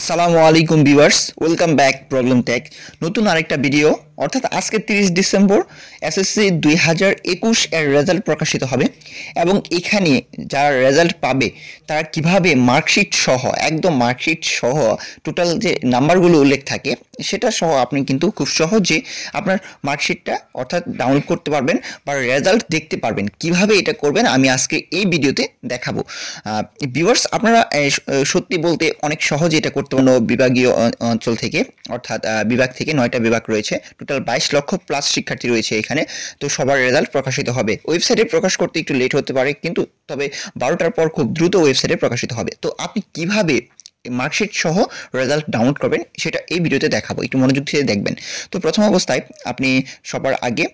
আসসালামু আলাইকুম viewers welcome back Problem Tech নতুন আরেকটা ভিডিও অর্থাৎ আজকে তিরিশ ডিসেম্বর এসএসসি দুই হাজার একুশ এর রেজাল্ট প্রকাশিত হবে এবং এখানে যারা রেজাল্ট পাবে তারা কিভাবে মার্কশিট সহ একদম মার্কশিট সহ টোটাল যে নাম্বারগুলো উল্লেখ থাকে সেটা সহ আপনি কিন্তু খুব সহজে আপনার মার্কশিটটা অর্থাৎ ডাউনলোড করতে পারবেন বা রেজাল্ট দেখতে পারবেন কিভাবে এটা করবেন আমি আজকে এই ভিডিওতে দেখাবো ভিউয়ার্স আপনারা সত্যি বলতে অনেক সহজে এটা করতে পারেন বিভাগীয় অঞ্চল থেকে অর্থাৎ বিভাগ থেকে নয়টা বিভাগ রয়েছে টোটাল বাইশ লক্ষ প্লাস শিক্ষার্থী রয়েছে এখানে তো সবার রেজাল্ট প্রকাশিত হবে ওয়েবসাইটে প্রকাশ করতে একটু লেট হতে পারে কিন্তু তবে বারোটার পর খুব দ্রুত ওয়েবসাইটে প্রকাশিত হবে তো আপনি কিভাবে মার্কশিট সহ রেজাল্ট ডাউনলোড করবেন সেটা এই ভিডিওতে দেখাবো একটু মনোযোগ দিয়ে দেখবেন তো প্রথম অবস্থায় আপনি সবার আগে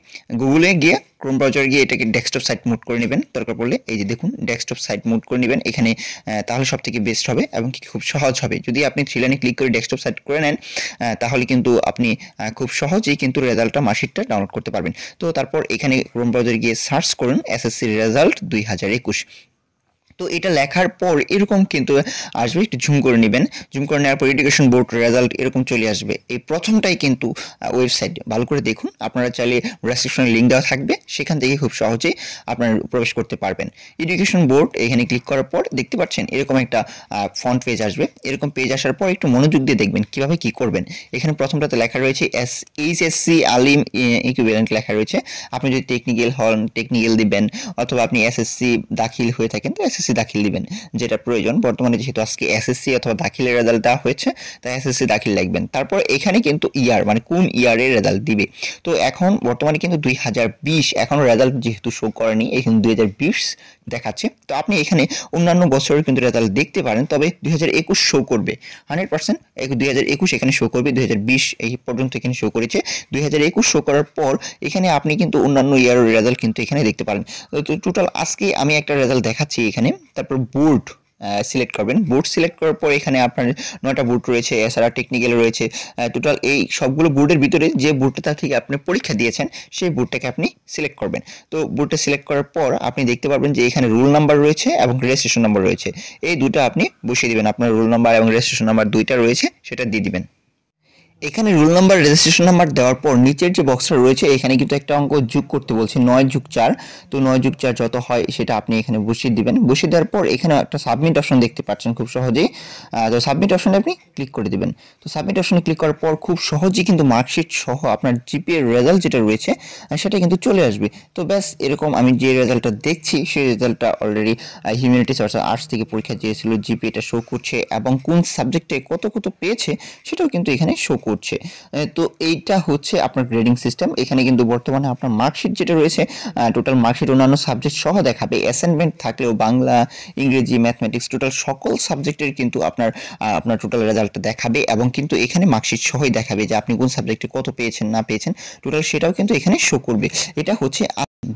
গুগলে গিয়ে ক্রোম ব্রাউজার গিয়ে এটাকে ডেস্কটপ সাইট মুড করে নেবেন দরকার পড়লে এই যে দেখুন ডেস্কটপ সাইট মুড করে নেবেন এখানে তাহলে সব থেকে বেস্ট হবে এবং কি খুব সহজ হবে যদি আপনি থ্রিলাইনে ক্লিক করে ডেস্কটপ সাইট করে নেন তাহলে কিন্তু আপনি খুব সহজেই কিন্তু রেজাল্টটা মার্কশিটটা ডাউনলোড করতে পারবেন তো তারপর এখানে ক্রোম ব্রাউজার গিয়ে সার্চ করুন এসএসসি রেজাল্ট দুই হাজার একুশ তো এটা লেখার পর এরকম কিন্তু আসবে একটু ঝুম করে নেবেন ঝুম করে নেওয়ার পর এডুকেশন বোর্ড রেজাল্ট এরকম চলে আসবে এই প্রথমটাই কিন্তু ওয়েবসাইট ভালো করে দেখুন আপনারা চাইলে রেসিপশনের লিঙ্ক দেওয়া থাকবে সেখান থেকে খুব সহজেই আপনার প্রবেশ করতে পারবেন এডুকেশন বোর্ড এখানে ক্লিক করার পর দেখতে পাচ্ছেন এরকম একটা ফ্রন্ট পেজ আসবে এরকম পেজ আসার পর একটু মনোযোগ দিয়ে দেখবেন কিভাবে কি করবেন এখানে প্রথমটাতে লেখা রয়েছে এস এইচএসসি আলিম ইকুইভেলেন্ট লেখা রয়েছে আপনি যদি টেকনিক্যাল হন টেকনিক্যাল দিবেন অথবা আপনি এসএসসি দাখিল হয়ে থাকেন তো এস এসএসসি দাখিল দিবেন যেটা প্রয়োজন বর্তমানে যেহেতু আজকে এসএসসি অথবা দাখিলের রেজাল্ট দেওয়া হয়েছে তাই এসএসসি দাখিল লাগবেন তারপর এখানে কিন্তু ইয়ার মানে কোন ইয়ারের রেজাল্ট দিবে তো এখন বর্তমানে কিন্তু দুই হাজার বিশ এখনও রেজাল্ট যেহেতু শো করেনি এখানে দুই হাজার বিশ দেখাচ্ছে তো আপনি এখানে অন্যান্য বছরের কিন্তু রেজাল্ট দেখতে পারেন তবে দুই হাজার একুশ শো করবে হান্ড্রেড পার্সেন্ট দুই হাজার একুশ এখানে শো করবে দুই হাজার বিশ এই পর্যন্ত এখানে শো করেছে দুই হাজার একুশ শো করার পর এখানে আপনি কিন্তু অন্যান্য ইয়ারের রেজাল্ট কিন্তু এখানে দেখতে পারেন তো টোটাল আজকে আমি একটা রেজাল্ট দেখাচ্ছি এখানে তারপর বোর্ড সিলেক্ট করবেন বোর্ড সিলেক্ট করার পর এখানে আপনার নয়টা বোর্ড রয়েছে এছাড়া টেকনিক্যাল রয়েছে টোটাল এই সবগুলো বোর্ডের ভিতরে যে বোর্ডটা থেকে আপনি পরীক্ষা দিয়েছেন সেই বোর্ডটাকে আপনি সিলেক্ট করবেন তো বোর্ডটা সিলেক্ট করার পর আপনি দেখতে পারবেন যে এখানে রোল নাম্বার রয়েছে এবং রেজিস্ট্রেশন নাম্বার রয়েছে এই দুটো আপনি বসিয়ে দেবেন আপনার রোল নাম্বার এবং রেজিস্ট্রেশন নাম্বার দুইটা রয়েছে সেটা দিয়ে দিবেন এখানে রুল নাম্বার রেজিস্ট্রেশন নাম্বার দেওয়ার পর নিচের যে বক্সটা রয়েছে এখানে কিন্তু একটা অঙ্ক যোগ করতে বলছে নয় যুগ চার তো নয় যুগ চার যত হয় সেটা আপনি এখানে বসিয়ে দিবেন বসিয়ে দেওয়ার পর এখানে একটা সাবমিট অপশন দেখতে পাচ্ছেন খুব সহজেই তো সাবমিট অপশনে আপনি ক্লিক করে দেবেন তো সাবমিট অপশনে ক্লিক করার পর খুব সহজেই কিন্তু মার্কশিট সহ আপনার জিপিএর রেজাল্ট যেটা রয়েছে সেটা কিন্তু চলে আসবে তো ব্যাস এরকম আমি যে রেজাল্টটা দেখছি সেই রেজাল্টটা অলরেডি হিউম্যানিটিস অর্থাৎ আর্টস থেকে পরীক্ষা দিয়েছিল জিপিএটা শো করছে এবং কোন সাবজেক্টে কত কত পেয়েছে সেটাও কিন্তু এখানে শো করছে তো এইটা হচ্ছে আপনার গ্রেডিং সিস্টেম এখানে কিন্তু বর্তমানে আপনার মার্কশিট যেটা রয়েছে টোটাল মার্কশিট অন্যান্য সাবজেক্ট সহ দেখাবে অ্যাসাইনমেন্ট থাকলেও বাংলা ইংরেজি ম্যাথমেটিক্স টোটাল সকল সাবজেক্টের কিন্তু আপনার আপনার টোটাল রেজাল্টটা দেখাবে এবং কিন্তু এখানে মার্কশিট সহই দেখাবে যে আপনি কোন সাবজেক্টে কত পেয়েছেন না পেয়েছেন টোটাল সেটাও কিন্তু এখানে শো করবে এটা হচ্ছে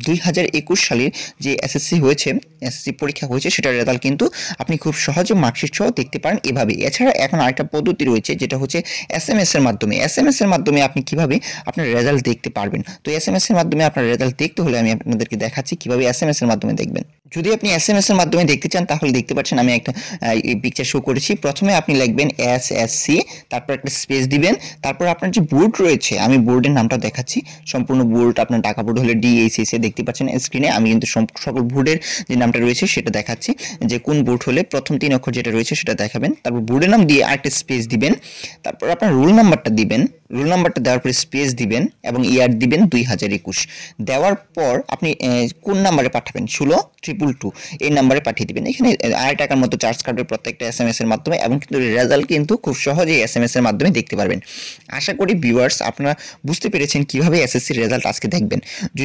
দুই হাজার একুশ সালের যে এসএসসি হয়েছে এসএসসি পরীক্ষা হয়েছে সেটার রেজাল্ট কিন্তু আপনি খুব সহজে মার্কশিট সহ দেখতে পারেন এভাবে এছাড়া এখন আরেকটা পদ্ধতি রয়েছে যেটা হচ্ছে এস এম এর মাধ্যমে এস এম এর মাধ্যমে আপনি কিভাবে আপনার রেজাল্ট দেখতে পারবেন তো এস এম এর মাধ্যমে আপনার রেজাল্ট দেখতে হলে আমি আপনাদেরকে দেখাচ্ছি কিভাবে এস এম এর মাধ্যমে দেখবেন যদি আপনি এস এম এর মাধ্যমে দেখতে চান তাহলে দেখতে পাচ্ছেন আমি একটা পিকচার শো করেছি প্রথমে আপনি লিখবেন এস এস সি তারপর একটা স্পেস দিবেন তারপর আপনার যে বোর্ড রয়েছে আমি বোর্ডের নামটা দেখাচ্ছি সম্পূর্ণ বোর্ড আপনার ডাকা বোর্ড হলে ডিএসএস দিয়েছে দেখতে পাচ্ছেন স্ক্রিনে আমি কিন্তু সকল বোর্ডের যে নামটা রয়েছে সেটা দেখাচ্ছি যে কোন বোর্ড হলে প্রথম তিন অক্ষর যেটা রয়েছে সেটা দেখাবেন তারপর বোর্ডের নাম দিয়ে আরেকটা স্পেস দিবেন তারপর আপনার রোল নাম্বারটা দিবেন রোল নাম্বারটা দেওয়ার পরে স্পেস দিবেন এবং ইয়ার দিবেন দুই হাজার একুশ দেওয়ার পর আপনি কোন নাম্বারে পাঠাবেন ষোলো ট্রিপল টু এই নাম্বারে পাঠিয়ে দিবেন এখানে আড়াই টাকার মতো চার্জ কাটবে প্রত্যেকটা এস এম এর মাধ্যমে এবং কিন্তু রেজাল্ট কিন্তু খুব সহজেই এস এম এর মাধ্যমে দেখতে পারবেন আশা করি ভিউয়ার্স আপনারা বুঝতে পেরেছেন কীভাবে এসএসসির রেজাল্ট আজকে দেখবেন যদি